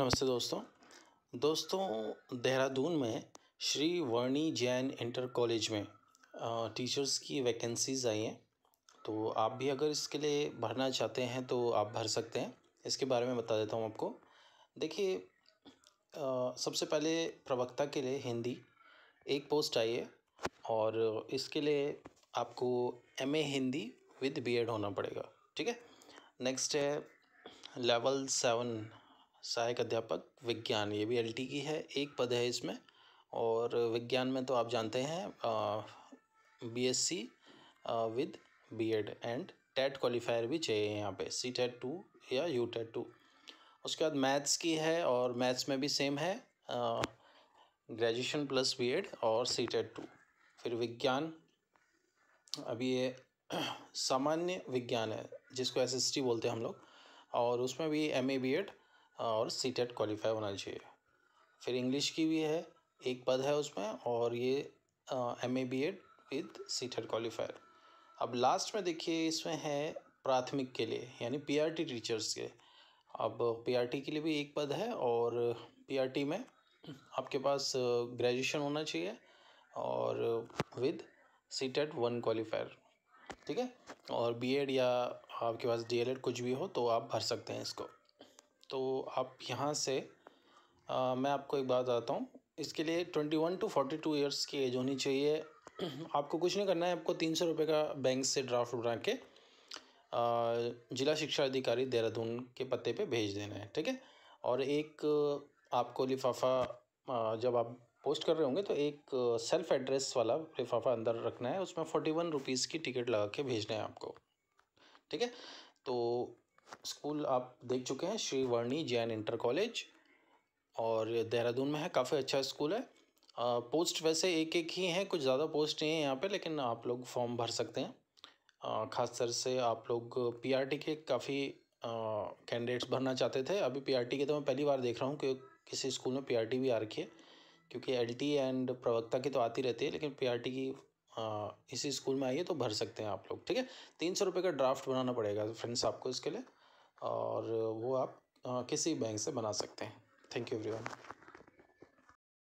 नमस्ते दोस्तों दोस्तों देहरादून में श्री वर्णी जैन इंटर कॉलेज में टीचर्स की वैकेंसीज़ आई हैं तो आप भी अगर इसके लिए भरना चाहते हैं तो आप भर सकते हैं इसके बारे में बता देता हूँ आपको देखिए सबसे पहले प्रवक्ता के लिए हिंदी एक पोस्ट आई है और इसके लिए आपको M A Hindi with B Ed होना पड़ेगा ठीक है नेक्स्ट है लेवल सेवन सहायक अध्यापक विज्ञान ये भी एल की है एक पद है इसमें और विज्ञान में तो आप जानते हैं B S C with B Ed and TET qualifier भी चाहिए यहाँ पे सी टेट टू या यू टेट टू उसके बाद मैथ्स की है और मैथ्स में भी सेम है ग्रेजुएशन प्लस बी एड और सी टेट टू फिर विज्ञान अभी ये सामान्य विज्ञान है जिसको एस बोलते हैं हम लोग और उसमें भी एम ए बी एड और सी टेट क्वालिफाई होना चाहिए फिर इंग्लिश की भी है एक पद है उसमें और ये M A B Ed with C TET qualifier अब लास्ट में देखिए इसमें है प्राथमिक के लिए यानी पी आर टी टीचर्स के अब पी आर टी के लिए भी एक पद है और पी आर टी में आपके पास ग्रेजुएशन होना चाहिए और with C TET one qualifier ठीक है और बी एड या आपके पास डी एल एड कुछ भी हो तो आप भर सकते हैं इसको तो आप यहाँ से आ, मैं आपको एक बात बताता हूँ इसके लिए twenty one to forty two years की एज होनी चाहिए आपको कुछ नहीं करना है आपको तीन सौ रुपये का बैंक से ड्राफ्ट बना के जिला शिक्षा अधिकारी देहरादून के पते पे भेज देना है ठीक है और एक आपको लिफाफा जब आप पोस्ट कर रहे होंगे तो एक सेल्फ एड्रेस वाला लिफाफा अंदर रखना है उसमें फोर्टी वन रुपीज़ की टिकट लगा के भेजना है आपको ठीक है तो स्कूल आप देख चुके हैं श्री वर्णी जैन इंटर कॉलेज और देहरादून में है काफ़ी अच्छा स्कूल है पोस्ट वैसे एक एक ही हैं कुछ ज़्यादा पोस्ट नहीं है यहाँ पे लेकिन आप लोग फॉर्म भर सकते हैं ख़ासतौर से आप लोग पीआरटी के काफ़ी कैंडिडेट्स भरना चाहते थे अभी पीआरटी के तो मैं पहली बार देख रहा हूँ कि किसी स्कूल में पीआरटी भी आ रखी है क्योंकि एलटी एंड प्रवक्ता की तो आती रहती है लेकिन पीआरटी की इसी स्कूल में आइए तो भर सकते हैं आप लोग ठीक है तीन सौ रुपये का ड्राफ्ट बनाना पड़ेगा फ्रेंड्स आपको इसके लिए और वो आप किसी बैंक से बना सकते हैं थैंक यू एवरीवन